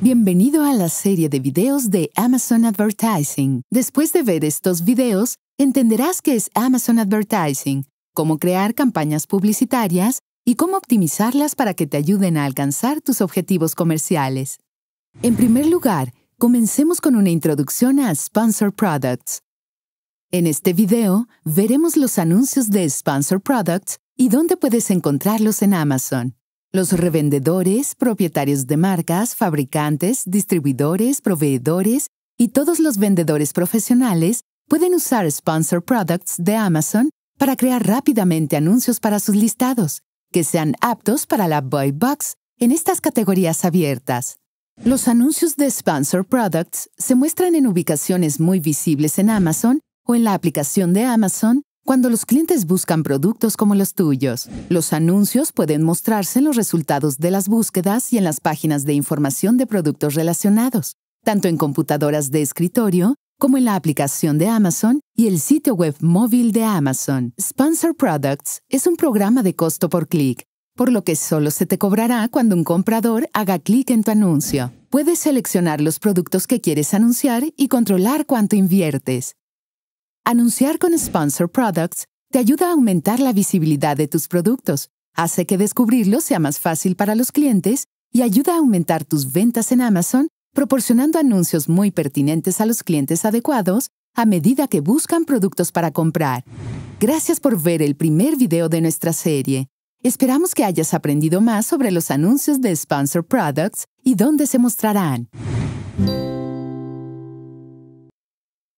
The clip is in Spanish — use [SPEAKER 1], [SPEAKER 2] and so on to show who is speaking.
[SPEAKER 1] Bienvenido a la serie de videos de Amazon Advertising. Después de ver estos videos, entenderás qué es Amazon Advertising, cómo crear campañas publicitarias y cómo optimizarlas para que te ayuden a alcanzar tus objetivos comerciales. En primer lugar, comencemos con una introducción a Sponsor Products, en este video veremos los anuncios de Sponsor Products y dónde puedes encontrarlos en Amazon. Los revendedores, propietarios de marcas, fabricantes, distribuidores, proveedores y todos los vendedores profesionales pueden usar Sponsor Products de Amazon para crear rápidamente anuncios para sus listados, que sean aptos para la Buy Box en estas categorías abiertas. Los anuncios de Sponsor Products se muestran en ubicaciones muy visibles en Amazon o en la aplicación de Amazon cuando los clientes buscan productos como los tuyos. Los anuncios pueden mostrarse en los resultados de las búsquedas y en las páginas de información de productos relacionados, tanto en computadoras de escritorio como en la aplicación de Amazon y el sitio web móvil de Amazon. Sponsor Products es un programa de costo por clic, por lo que solo se te cobrará cuando un comprador haga clic en tu anuncio. Puedes seleccionar los productos que quieres anunciar y controlar cuánto inviertes. Anunciar con Sponsor Products te ayuda a aumentar la visibilidad de tus productos, hace que descubrirlos sea más fácil para los clientes y ayuda a aumentar tus ventas en Amazon proporcionando anuncios muy pertinentes a los clientes adecuados a medida que buscan productos para comprar. Gracias por ver el primer video de nuestra serie. Esperamos que hayas aprendido más sobre los anuncios de Sponsor Products y dónde se mostrarán.